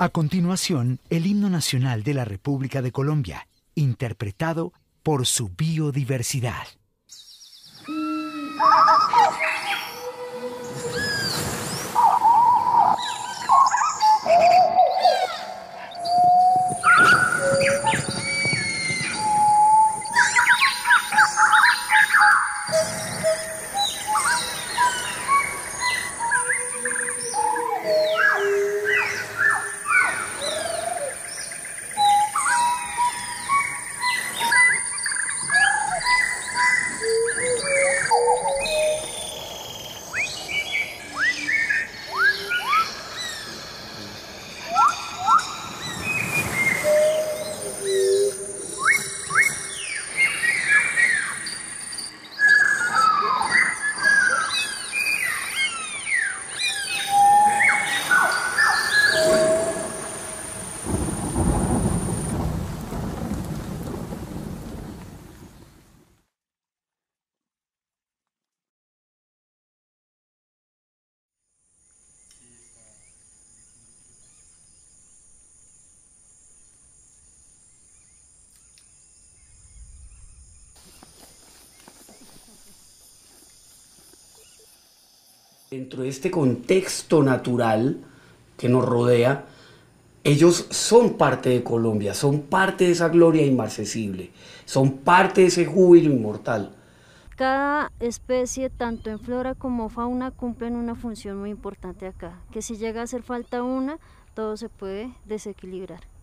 A continuación, el himno nacional de la República de Colombia, interpretado por su biodiversidad. Dentro de este contexto natural que nos rodea, ellos son parte de Colombia, son parte de esa gloria inmarcesible, son parte de ese júbilo inmortal. Cada especie, tanto en flora como fauna, cumplen una función muy importante acá, que si llega a hacer falta una, todo se puede desequilibrar.